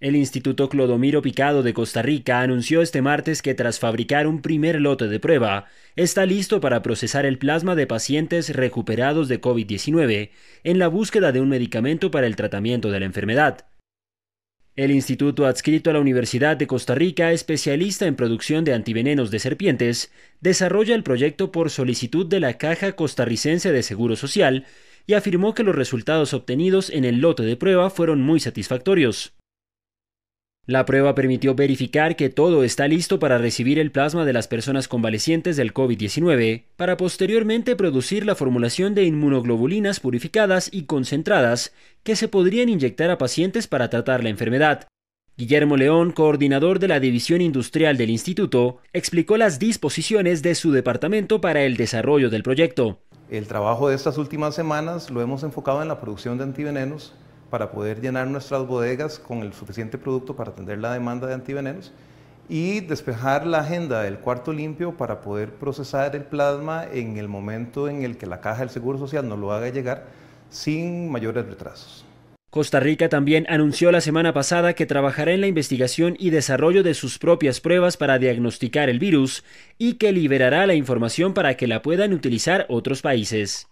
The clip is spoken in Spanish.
El Instituto Clodomiro Picado de Costa Rica anunció este martes que tras fabricar un primer lote de prueba, está listo para procesar el plasma de pacientes recuperados de COVID-19 en la búsqueda de un medicamento para el tratamiento de la enfermedad. El instituto adscrito a la Universidad de Costa Rica, especialista en producción de antivenenos de serpientes, desarrolla el proyecto por solicitud de la Caja Costarricense de Seguro Social y afirmó que los resultados obtenidos en el lote de prueba fueron muy satisfactorios. La prueba permitió verificar que todo está listo para recibir el plasma de las personas convalecientes del COVID-19, para posteriormente producir la formulación de inmunoglobulinas purificadas y concentradas que se podrían inyectar a pacientes para tratar la enfermedad. Guillermo León, coordinador de la División Industrial del Instituto, explicó las disposiciones de su departamento para el desarrollo del proyecto. El trabajo de estas últimas semanas lo hemos enfocado en la producción de antivenenos para poder llenar nuestras bodegas con el suficiente producto para atender la demanda de antivenenos y despejar la agenda del cuarto limpio para poder procesar el plasma en el momento en el que la caja del Seguro Social nos lo haga llegar sin mayores retrasos. Costa Rica también anunció la semana pasada que trabajará en la investigación y desarrollo de sus propias pruebas para diagnosticar el virus y que liberará la información para que la puedan utilizar otros países.